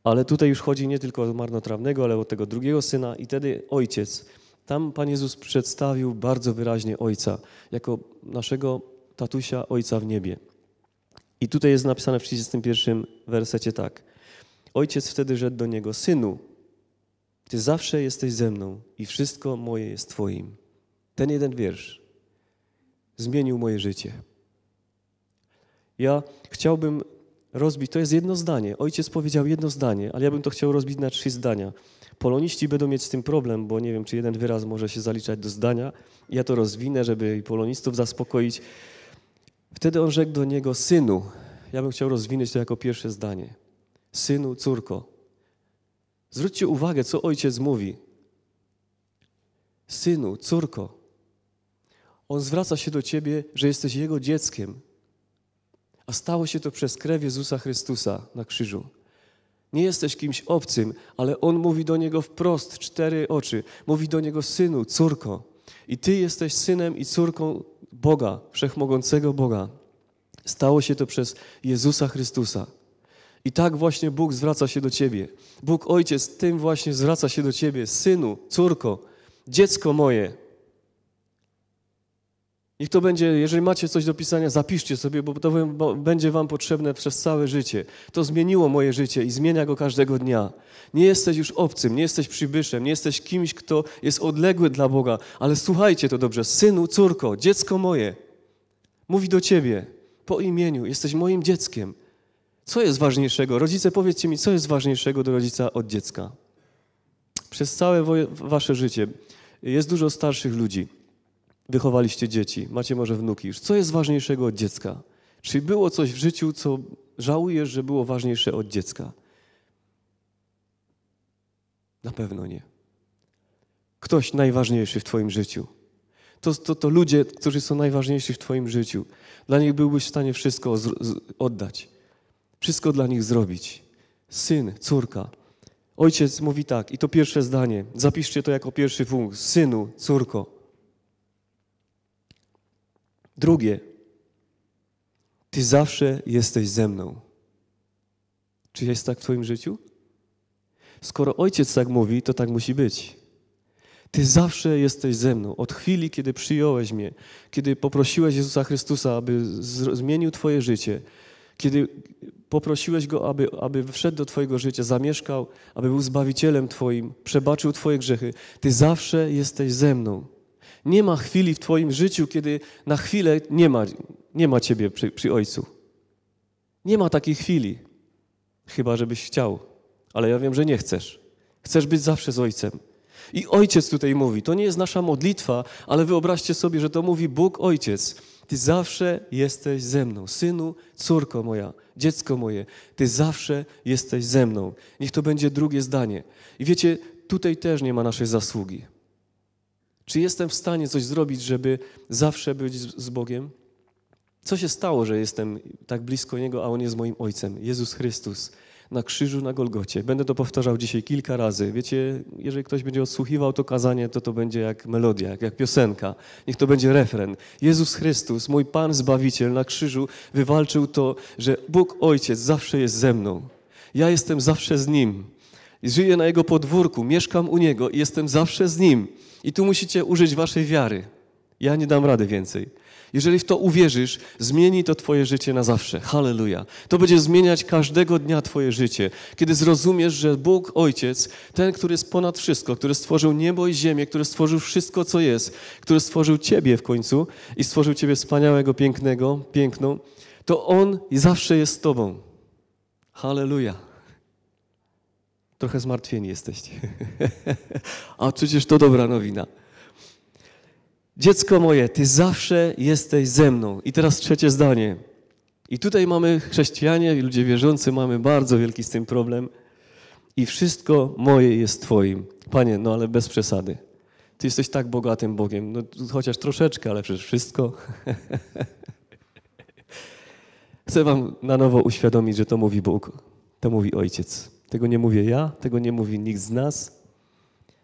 Ale tutaj już chodzi nie tylko o marnotrawnego, ale o tego drugiego syna i wtedy ojciec. Tam Pan Jezus przedstawił bardzo wyraźnie ojca jako naszego tatusia, ojca w niebie. I tutaj jest napisane w 31 wersecie tak. Ojciec wtedy rzekł do niego: Synu, ty zawsze jesteś ze mną i wszystko moje jest Twoim. Ten jeden wiersz zmienił moje życie. Ja chciałbym rozbić, to jest jedno zdanie. Ojciec powiedział jedno zdanie, ale ja bym to chciał rozbić na trzy zdania. Poloniści będą mieć z tym problem, bo nie wiem, czy jeden wyraz może się zaliczać do zdania. Ja to rozwinę, żeby polonistów zaspokoić. Wtedy on rzekł do niego, synu, ja bym chciał rozwinąć to jako pierwsze zdanie. Synu, córko. Zwróćcie uwagę, co ojciec mówi. Synu, córko. On zwraca się do ciebie, że jesteś jego dzieckiem, a stało się to przez krew Jezusa Chrystusa na krzyżu. Nie jesteś kimś obcym, ale On mówi do niego wprost, cztery oczy. Mówi do niego synu, córko. I ty jesteś synem i córką Boga, wszechmogącego Boga. Stało się to przez Jezusa Chrystusa. I tak właśnie Bóg zwraca się do ciebie. Bóg Ojciec tym właśnie zwraca się do ciebie. Synu, córko, dziecko moje. Niech to będzie, jeżeli macie coś do pisania, zapiszcie sobie, bo to będzie wam potrzebne przez całe życie. To zmieniło moje życie i zmienia go każdego dnia. Nie jesteś już obcym, nie jesteś przybyszem, nie jesteś kimś, kto jest odległy dla Boga, ale słuchajcie to dobrze. Synu, córko, dziecko moje, mówi do ciebie po imieniu, jesteś moim dzieckiem. Co jest ważniejszego? Rodzice, powiedzcie mi, co jest ważniejszego do rodzica od dziecka? Przez całe wasze życie jest dużo starszych ludzi wychowaliście dzieci, macie może wnuki już. Co jest ważniejszego od dziecka? Czy było coś w życiu, co żałujesz, że było ważniejsze od dziecka? Na pewno nie. Ktoś najważniejszy w Twoim życiu. To, to, to ludzie, którzy są najważniejsi w Twoim życiu. Dla nich byłbyś w stanie wszystko z, z, oddać, wszystko dla nich zrobić. Syn, córka. Ojciec mówi tak, i to pierwsze zdanie. Zapiszcie to jako pierwszy punkt. Synu, córko. Drugie, Ty zawsze jesteś ze mną. Czy jest tak w Twoim życiu? Skoro ojciec tak mówi, to tak musi być. Ty zawsze jesteś ze mną. Od chwili, kiedy przyjąłeś mnie, kiedy poprosiłeś Jezusa Chrystusa, aby zmienił Twoje życie, kiedy poprosiłeś Go, aby, aby wszedł do Twojego życia, zamieszkał, aby był Zbawicielem Twoim, przebaczył Twoje grzechy. Ty zawsze jesteś ze mną. Nie ma chwili w Twoim życiu, kiedy na chwilę nie ma, nie ma Ciebie przy, przy Ojcu. Nie ma takiej chwili, chyba żebyś chciał, ale ja wiem, że nie chcesz. Chcesz być zawsze z Ojcem. I Ojciec tutaj mówi, to nie jest nasza modlitwa, ale wyobraźcie sobie, że to mówi Bóg Ojciec. Ty zawsze jesteś ze mną, synu, córko moja, dziecko moje, ty zawsze jesteś ze mną. Niech to będzie drugie zdanie. I wiecie, tutaj też nie ma naszej zasługi. Czy jestem w stanie coś zrobić, żeby zawsze być z Bogiem? Co się stało, że jestem tak blisko Niego, a On jest moim Ojcem? Jezus Chrystus na krzyżu na Golgocie. Będę to powtarzał dzisiaj kilka razy. Wiecie, jeżeli ktoś będzie odsłuchiwał to kazanie, to to będzie jak melodia, jak, jak piosenka. Niech to będzie refren. Jezus Chrystus, mój Pan Zbawiciel na krzyżu wywalczył to, że Bóg Ojciec zawsze jest ze mną. Ja jestem zawsze z Nim żyję na Jego podwórku, mieszkam u Niego i jestem zawsze z Nim. I tu musicie użyć waszej wiary. Ja nie dam rady więcej. Jeżeli w to uwierzysz, zmieni to Twoje życie na zawsze. Halleluja. To będzie zmieniać każdego dnia Twoje życie, kiedy zrozumiesz, że Bóg Ojciec, ten, który jest ponad wszystko, który stworzył niebo i ziemię, który stworzył wszystko, co jest, który stworzył Ciebie w końcu i stworzył Ciebie wspaniałego, pięknego, piękną, to On zawsze jest z Tobą. Hallelujah. Trochę zmartwieni jesteście. A przecież to dobra nowina. Dziecko moje, ty zawsze jesteś ze mną. I teraz trzecie zdanie. I tutaj mamy chrześcijanie i ludzie wierzący, mamy bardzo wielki z tym problem. I wszystko moje jest Twoim. Panie, no ale bez przesady. Ty jesteś tak bogatym Bogiem. No, chociaż troszeczkę, ale przecież wszystko. Chcę Wam na nowo uświadomić, że to mówi Bóg, to mówi Ojciec. Tego nie mówię ja, tego nie mówi nikt z nas.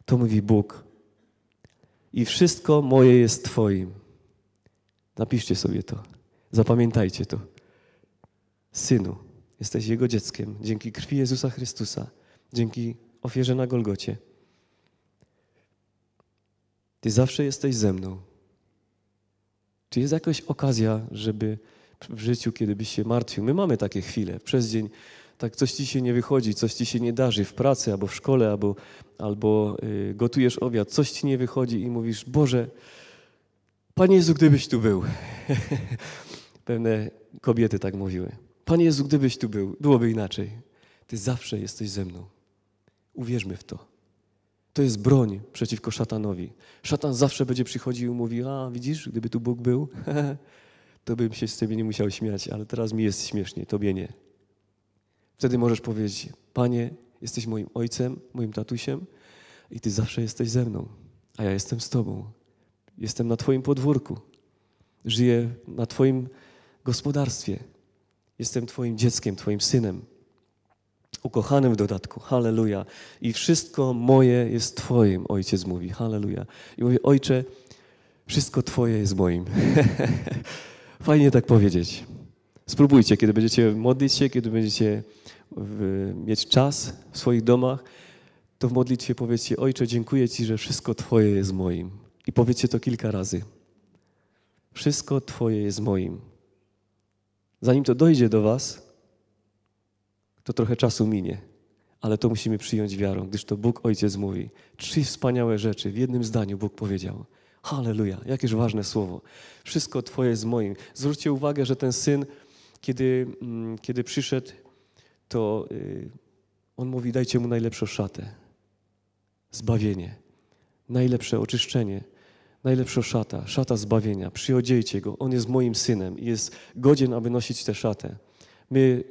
To mówi Bóg. I wszystko moje jest Twoim. Napiszcie sobie to. Zapamiętajcie to. Synu, jesteś Jego dzieckiem dzięki krwi Jezusa Chrystusa, dzięki ofierze na Golgocie. Ty zawsze jesteś ze mną. Czy jest jakaś okazja, żeby w życiu, kiedy byś się martwił? My mamy takie chwile. Przez dzień tak coś ci się nie wychodzi, coś ci się nie darzy w pracy albo w szkole, albo, albo y, gotujesz obiad, coś ci nie wychodzi i mówisz, Boże, Panie Jezu, gdybyś tu był. Pewne kobiety tak mówiły. Panie Jezu, gdybyś tu był, byłoby inaczej. Ty zawsze jesteś ze mną. Uwierzmy w to. To jest broń przeciwko szatanowi. Szatan zawsze będzie przychodził i mówi, a widzisz, gdyby tu Bóg był, to bym się z ciebie nie musiał śmiać, ale teraz mi jest śmiesznie, tobie nie. Wtedy możesz powiedzieć: Panie, jesteś moim ojcem, moim tatusiem i Ty zawsze jesteś ze mną, a ja jestem z Tobą. Jestem na Twoim podwórku, żyję na Twoim gospodarstwie, jestem Twoim dzieckiem, Twoim synem. Ukochanym w dodatku, halleluja. I wszystko moje jest Twoim, ojciec mówi, halleluja. I mówi, ojcze, wszystko Twoje jest moim. Fajnie tak powiedzieć. Spróbujcie, kiedy będziecie modlić się, kiedy będziecie mieć czas w swoich domach, to w modlitwie powiedzcie: Ojcze, dziękuję Ci, że wszystko Twoje jest moim. I powiedzcie to kilka razy. Wszystko Twoje jest moim. Zanim to dojdzie do Was, to trochę czasu minie, ale to musimy przyjąć wiarą, gdyż to Bóg Ojciec mówi. Trzy wspaniałe rzeczy w jednym zdaniu Bóg powiedział. Halleluja, jakież ważne słowo. Wszystko Twoje jest moim. Zwróćcie uwagę, że ten syn kiedy, mm, kiedy przyszedł, to y, on mówi: Dajcie mu najlepszą szatę, zbawienie, najlepsze oczyszczenie, najlepszą szata, szata zbawienia. Przyodziejcie go, on jest moim synem i jest godzien, aby nosić tę szatę. My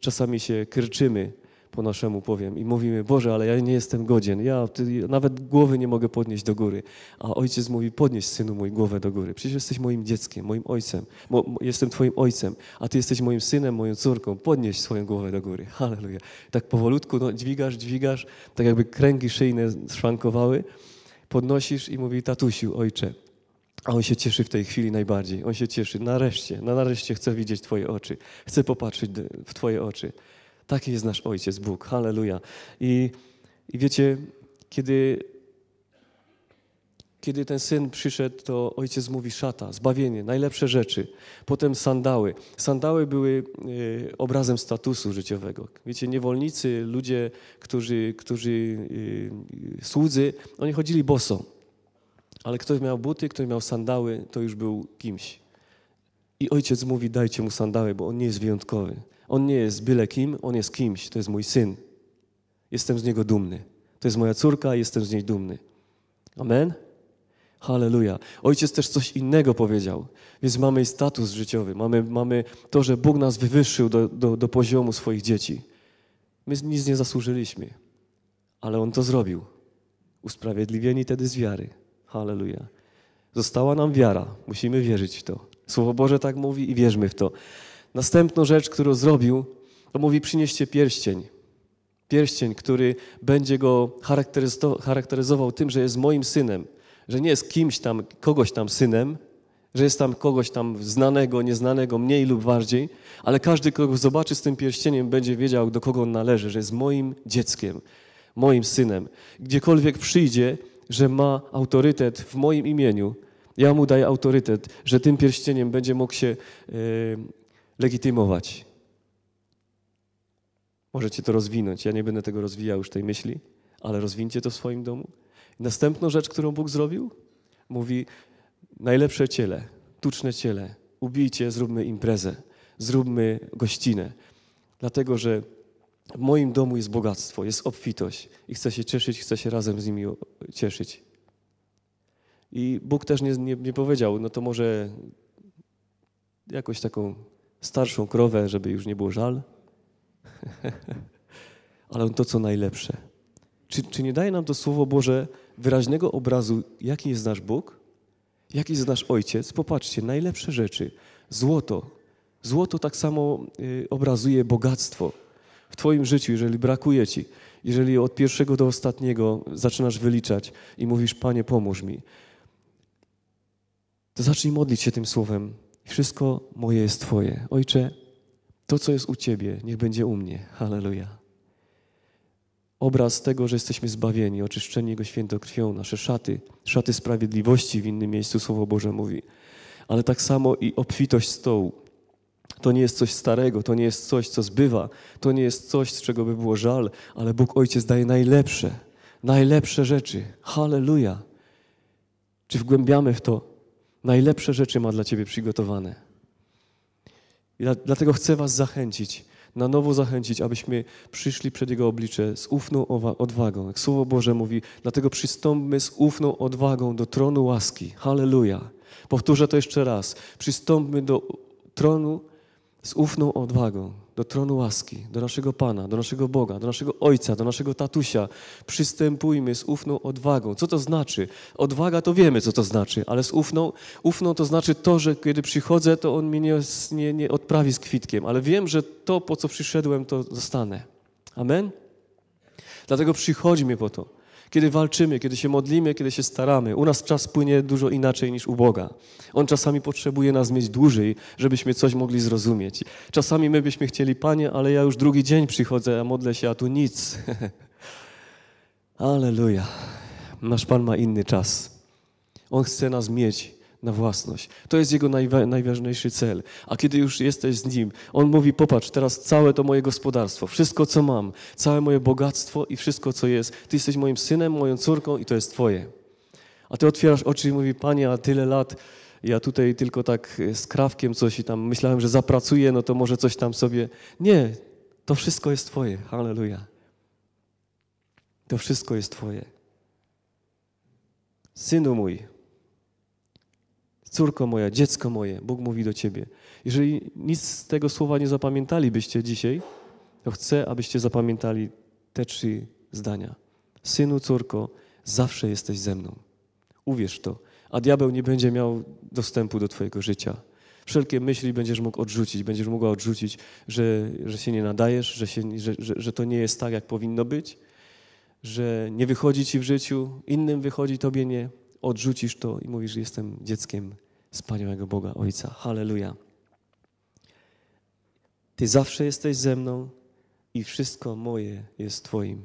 czasami się krczymy, po naszemu powiem i mówimy, Boże, ale ja nie jestem godzien, ja ty, nawet głowy nie mogę podnieść do góry. A ojciec mówi, podnieś synu mój głowę do góry, przecież jesteś moim dzieckiem, moim ojcem, Mo, jestem twoim ojcem, a ty jesteś moim synem, moją córką, podnieś swoją głowę do góry. Halleluja. Tak powolutku no, dźwigasz, dźwigasz, tak jakby kręgi szyjne szwankowały, podnosisz i mówi, tatusiu, ojcze, a on się cieszy w tej chwili najbardziej. On się cieszy. Nareszcie, nareszcie chce widzieć Twoje oczy. Chce popatrzeć w Twoje oczy. Taki jest nasz Ojciec Bóg. Halleluja. I, i wiecie, kiedy, kiedy ten syn przyszedł, to ojciec mówi szata, zbawienie, najlepsze rzeczy. Potem sandały. Sandały były y, obrazem statusu życiowego. Wiecie, niewolnicy, ludzie, którzy, którzy y, słudzy, oni chodzili boso. Ale ktoś miał buty, ktoś miał sandały, to już był kimś. I ojciec mówi, dajcie mu sandały, bo on nie jest wyjątkowy. On nie jest byle kim, on jest kimś. To jest mój syn. Jestem z niego dumny. To jest moja córka, jestem z niej dumny. Amen? Halleluja. Ojciec też coś innego powiedział. Więc mamy status życiowy, mamy, mamy to, że Bóg nas wywyższył do, do, do poziomu swoich dzieci. My nic nie zasłużyliśmy, ale On to zrobił. Usprawiedliwieni tedy z wiary. Halleluja. Została nam wiara. Musimy wierzyć w to. Słowo Boże tak mówi i wierzmy w to. Następną rzecz, którą zrobił, to mówi: przynieście pierścień. Pierścień, który będzie go charakteryzował tym, że jest moim synem, że nie jest kimś tam, kogoś tam synem, że jest tam kogoś tam znanego, nieznanego, mniej lub bardziej, ale każdy, kogo zobaczy z tym pierścieniem, będzie wiedział, do kogo on należy, że jest moim dzieckiem, moim synem. Gdziekolwiek przyjdzie, że ma autorytet w moim imieniu, ja mu daję autorytet, że tym pierścieniem będzie mógł się e, legitymować. Możecie to rozwinąć. Ja nie będę tego rozwijał już tej myśli, ale rozwincie to w swoim domu. Następną rzecz, którą Bóg zrobił, mówi: najlepsze ciele, tuczne ciele, ubijcie, zróbmy imprezę, zróbmy gościnę. Dlatego, że w moim domu jest bogactwo, jest obfitość i chcę się cieszyć, chcę się razem z nimi cieszyć. I Bóg też nie, nie, nie powiedział, no to może jakoś taką starszą krowę, żeby już nie było żal, ale on to, co najlepsze. Czy, czy nie daje nam to Słowo Boże wyraźnego obrazu, jaki jest nasz Bóg, jaki jest nasz Ojciec? Popatrzcie, najlepsze rzeczy. Złoto. Złoto tak samo y, obrazuje bogactwo w Twoim życiu, jeżeli brakuje Ci, jeżeli od pierwszego do ostatniego zaczynasz wyliczać i mówisz, Panie, pomóż mi, to zacznij modlić się tym słowem wszystko moje jest Twoje. Ojcze, to, co jest u Ciebie, niech będzie u mnie. Halleluja. Obraz tego, że jesteśmy zbawieni, oczyszczeni Jego świętą krwią, nasze szaty, szaty sprawiedliwości w innym miejscu Słowo Boże mówi. Ale tak samo i obfitość stołu. To nie jest coś starego, to nie jest coś, co zbywa, to nie jest coś, z czego by było żal, ale Bóg Ojciec daje najlepsze, najlepsze rzeczy. Halleluja. Czy wgłębiamy w to? Najlepsze rzeczy ma dla Ciebie przygotowane. I dlatego chcę Was zachęcić, na nowo zachęcić, abyśmy przyszli przed Jego oblicze z ufną odwagą. Jak Słowo Boże mówi, dlatego przystąpmy z ufną odwagą do tronu łaski. Halleluja. Powtórzę to jeszcze raz. Przystąpmy do tronu łaski z ufną odwagą do tronu łaski, do naszego Pana, do naszego Boga, do naszego Ojca, do naszego Tatusia. Przystępujmy z ufną odwagą. Co to znaczy? Odwaga to wiemy, co to znaczy, ale z ufną, ufną to znaczy to, że kiedy przychodzę, to On mnie nie, nie, nie odprawi z kwitkiem, ale wiem, że to, po co przyszedłem, to zostanę. Amen? Dlatego przychodźmy po to kiedy walczymy, kiedy się modlimy, kiedy się staramy. U nas czas płynie dużo inaczej niż u Boga. On czasami potrzebuje nas mieć dłużej, żebyśmy coś mogli zrozumieć. Czasami my byśmy chcieli, Panie, ale ja już drugi dzień przychodzę, a modlę się, a tu nic. Aleluja. Nasz Pan ma inny czas. On chce nas mieć na własność. To jest jego najwa- najważniejszy cel. A kiedy już jesteś z nim, on mówi: Popatrz, teraz całe to moje gospodarstwo, wszystko co mam, całe moje bogactwo i wszystko co jest. Ty jesteś moim synem, moją córką i to jest Twoje. A ty otwierasz oczy i mówi: Panie, a tyle lat. Ja tutaj tylko tak e, z krawkiem coś i tam myślałem, że zapracuję, no to może coś tam sobie. Nie, to wszystko jest Twoje. Hallelujah. To wszystko jest Twoje. Synu mój, Córko moja, dziecko moje, Bóg mówi do ciebie. Jeżeli nic z tego słowa nie zapamiętalibyście dzisiaj, to chcę, abyście zapamiętali te trzy zdania. Synu, córko, zawsze jesteś ze mną. Uwierz to, a diabeł nie będzie miał dostępu do twojego życia. Wszelkie myśli będziesz mógł odrzucić, będziesz mogła odrzucić, że, że się nie nadajesz, że, się, że, że, że to nie jest tak, jak powinno być, że nie wychodzi ci w życiu, innym wychodzi, tobie nie odrzucisz to i mówisz, że jestem dzieckiem wspaniałego Boga Ojca. Halleluja. Ty zawsze jesteś ze mną i wszystko moje jest Twoim.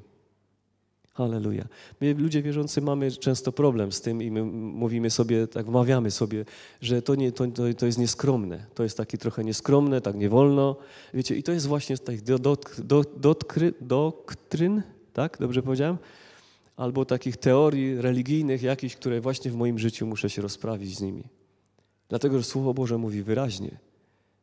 Halleluja. My, ludzie wierzący, mamy często problem z tym i my mówimy sobie, tak wmawiamy sobie, że to, nie, to, to jest nieskromne. To jest takie trochę nieskromne, tak nie wolno. Wiecie, i to jest właśnie z tych doktryn, tak? Dobrze powiedziałem? albo takich teorii religijnych jakichś, które właśnie w moim życiu muszę się rozprawić z nimi. Dlatego, że Słowo Boże mówi wyraźnie,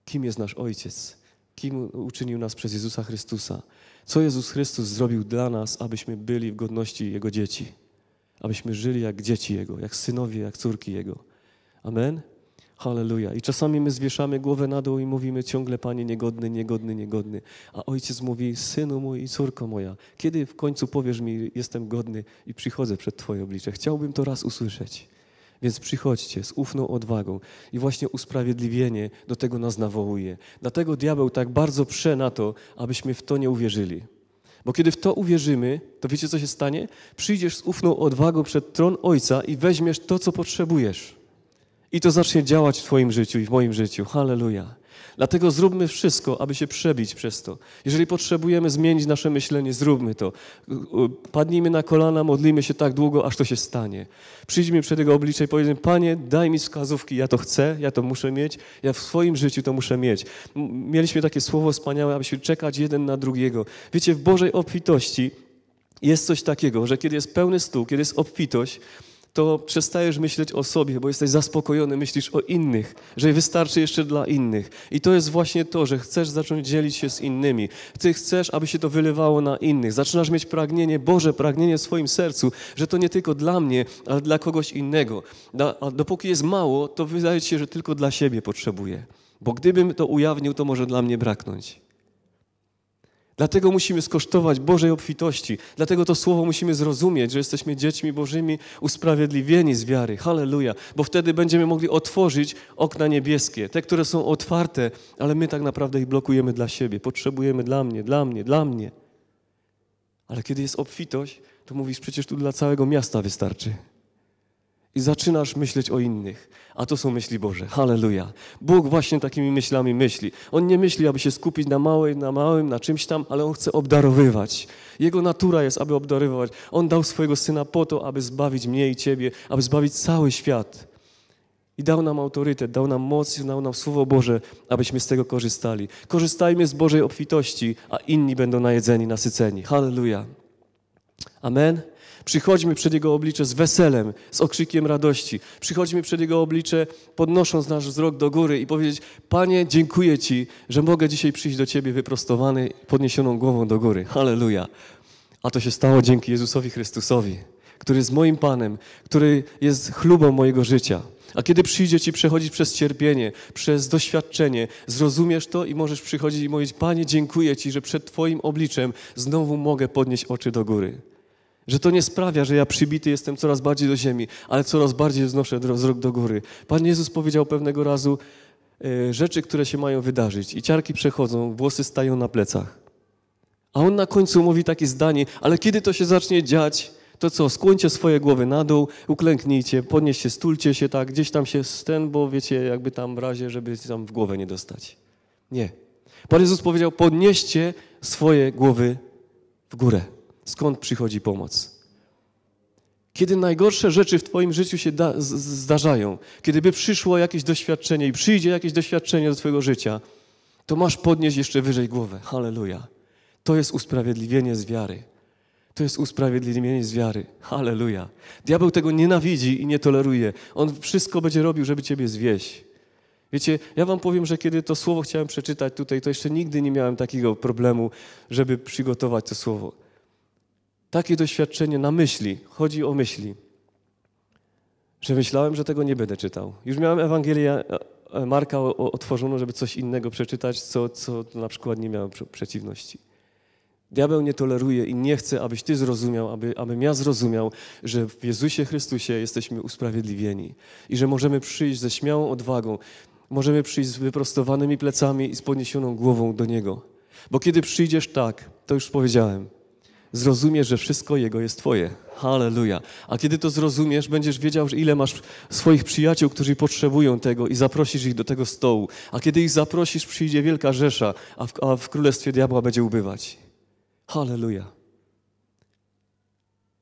kim jest nasz Ojciec, kim uczynił nas przez Jezusa Chrystusa, co Jezus Chrystus zrobił dla nas, abyśmy byli w godności Jego dzieci, abyśmy żyli jak dzieci Jego, jak synowie, jak córki Jego. Amen? Halleluja. I czasami my zwieszamy głowę na dół i mówimy ciągle, Panie, niegodny, niegodny, niegodny. A ojciec mówi, synu mój i córko moja, kiedy w końcu powiesz mi, jestem godny i przychodzę przed Twoje oblicze? Chciałbym to raz usłyszeć. Więc przychodźcie z ufną odwagą. I właśnie usprawiedliwienie do tego nas nawołuje. Dlatego diabeł tak bardzo prze na to, abyśmy w to nie uwierzyli. Bo kiedy w to uwierzymy, to wiecie, co się stanie? Przyjdziesz z ufną odwagą przed tron Ojca i weźmiesz to, co potrzebujesz. I to zacznie działać w Twoim życiu i w moim życiu. Halleluja. Dlatego zróbmy wszystko, aby się przebić przez to. Jeżeli potrzebujemy zmienić nasze myślenie, zróbmy to. Padnijmy na kolana, modlimy się tak długo, aż to się stanie. Przyjdźmy przed Jego oblicze i powiedzmy, Panie, daj mi wskazówki, ja to chcę, ja to muszę mieć, ja w swoim życiu to muszę mieć. Mieliśmy takie słowo wspaniałe, abyśmy czekać jeden na drugiego. Wiecie, w Bożej obfitości jest coś takiego, że kiedy jest pełny stół, kiedy jest obfitość, to przestajesz myśleć o sobie, bo jesteś zaspokojony, myślisz o innych, że wystarczy jeszcze dla innych. I to jest właśnie to, że chcesz zacząć dzielić się z innymi. Ty chcesz, aby się to wylewało na innych. Zaczynasz mieć pragnienie, Boże, pragnienie w swoim sercu, że to nie tylko dla mnie, ale dla kogoś innego. A dopóki jest mało, to wydaje ci się, że tylko dla siebie potrzebuję. Bo gdybym to ujawnił, to może dla mnie braknąć. Dlatego musimy skosztować Bożej obfitości. Dlatego to słowo musimy zrozumieć, że jesteśmy dziećmi Bożymi, usprawiedliwieni z wiary. Halleluja. Bo wtedy będziemy mogli otworzyć okna niebieskie, te, które są otwarte, ale my tak naprawdę ich blokujemy dla siebie. Potrzebujemy dla mnie, dla mnie, dla mnie. Ale kiedy jest obfitość, to mówisz, przecież tu dla całego miasta wystarczy i zaczynasz myśleć o innych. A to są myśli Boże. Halleluja. Bóg właśnie takimi myślami myśli. On nie myśli, aby się skupić na małej, na małym, na czymś tam, ale On chce obdarowywać. Jego natura jest, aby obdarowywać. On dał swojego Syna po to, aby zbawić mnie i Ciebie, aby zbawić cały świat. I dał nam autorytet, dał nam moc, dał nam Słowo Boże, abyśmy z tego korzystali. Korzystajmy z Bożej obfitości, a inni będą najedzeni, nasyceni. Halleluja. Amen. Przychodźmy przed Jego oblicze z weselem, z okrzykiem radości. Przychodźmy przed Jego oblicze, podnosząc nasz wzrok do góry i powiedzieć: Panie, dziękuję Ci, że mogę dzisiaj przyjść do Ciebie wyprostowany, podniesioną głową do góry. Halleluja. A to się stało dzięki Jezusowi Chrystusowi, który jest moim Panem, który jest chlubą mojego życia. A kiedy przyjdzie ci przechodzić przez cierpienie, przez doświadczenie, zrozumiesz to i możesz przychodzić i mówić: Panie, dziękuję Ci, że przed Twoim obliczem znowu mogę podnieść oczy do góry. Że to nie sprawia, że ja przybity jestem coraz bardziej do ziemi, ale coraz bardziej wznoszę wzrok do góry. Pan Jezus powiedział pewnego razu e, rzeczy, które się mają wydarzyć. I ciarki przechodzą, włosy stają na plecach. A on na końcu mówi takie zdanie, ale kiedy to się zacznie dziać, to co, skłońcie swoje głowy na dół, uklęknijcie, podnieście, stulcie się tak, gdzieś tam się sten, bo wiecie, jakby tam w razie, żeby tam w głowę nie dostać. Nie. Pan Jezus powiedział, podnieście swoje głowy w górę. Skąd przychodzi pomoc? Kiedy najgorsze rzeczy w Twoim życiu się zdarzają, kiedyby przyszło jakieś doświadczenie i przyjdzie jakieś doświadczenie do Twojego życia, to masz podnieść jeszcze wyżej głowę. Halleluja. To jest usprawiedliwienie z wiary. To jest usprawiedliwienie z wiary. Halleluja. Diabeł tego nienawidzi i nie toleruje. On wszystko będzie robił, żeby Ciebie zwieść. Wiecie, ja wam powiem, że kiedy to słowo chciałem przeczytać tutaj, to jeszcze nigdy nie miałem takiego problemu, żeby przygotować to słowo takie doświadczenie na myśli. Chodzi o myśli. Że myślałem, że tego nie będę czytał. Już miałem Ewangelię e, e, Marka otworzoną, żeby coś innego przeczytać, co, co na przykład nie miałem przeciwności. Diabeł nie toleruje i nie chce, abyś ty zrozumiał, aby, abym ja zrozumiał, że w Jezusie Chrystusie jesteśmy usprawiedliwieni i że możemy przyjść ze śmiałą odwagą, możemy przyjść z wyprostowanymi plecami i z podniesioną głową do Niego. Bo kiedy przyjdziesz tak, to już powiedziałem, zrozumiesz, że wszystko Jego jest Twoje. Halleluja. A kiedy to zrozumiesz, będziesz wiedział, że ile masz swoich przyjaciół, którzy potrzebują tego i zaprosisz ich do tego stołu. A kiedy ich zaprosisz, przyjdzie wielka rzesza, a w, a w królestwie diabła będzie ubywać. Halleluja.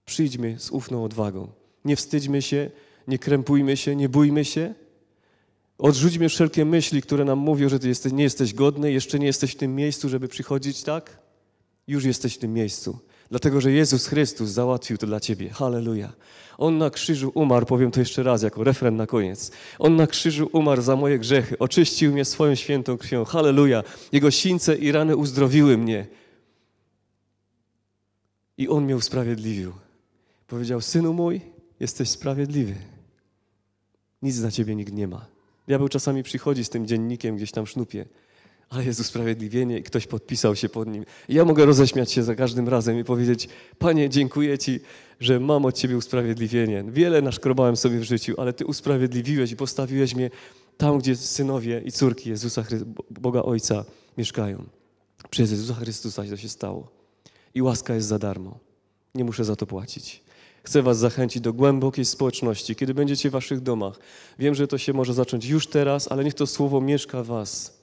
Przyjdźmy z ufną odwagą. Nie wstydźmy się, nie krępujmy się, nie bójmy się. Odrzućmy wszelkie myśli, które nam mówią, że ty jesteś, nie jesteś godny, jeszcze nie jesteś w tym miejscu, żeby przychodzić, tak? Już jesteś w tym miejscu. Dlatego, że Jezus Chrystus załatwił to dla ciebie. Halleluja. On na krzyżu umarł, powiem to jeszcze raz jako refren na koniec. On na krzyżu umarł za moje grzechy, oczyścił mnie swoją świętą krwią. Halleluja. Jego sińce i rany uzdrowiły mnie. I On mnie usprawiedliwił. Powiedział, synu mój, jesteś sprawiedliwy. Nic na ciebie nikt nie ma. Diabeł czasami przychodzi z tym dziennikiem gdzieś tam sznupie ale jest usprawiedliwienie i ktoś podpisał się pod nim. I ja mogę roześmiać się za każdym razem i powiedzieć, Panie, dziękuję Ci, że mam od Ciebie usprawiedliwienie. Wiele naszkrobałem sobie w życiu, ale Ty usprawiedliwiłeś i postawiłeś mnie tam, gdzie synowie i córki Jezusa, Boga Ojca mieszkają. Przez Jezusa Chrystusa to się stało. I łaska jest za darmo. Nie muszę za to płacić. Chcę Was zachęcić do głębokiej społeczności, kiedy będziecie w Waszych domach. Wiem, że to się może zacząć już teraz, ale niech to słowo mieszka w Was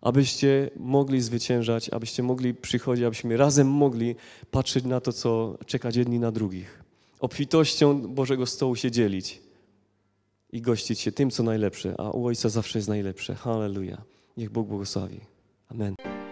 abyście mogli zwyciężać, abyście mogli przychodzić, abyśmy razem mogli patrzeć na to, co czekać jedni na drugich. Obfitością Bożego stołu się dzielić i gościć się tym, co najlepsze, a u Ojca zawsze jest najlepsze. Halleluja. Niech Bóg błogosławi. Amen.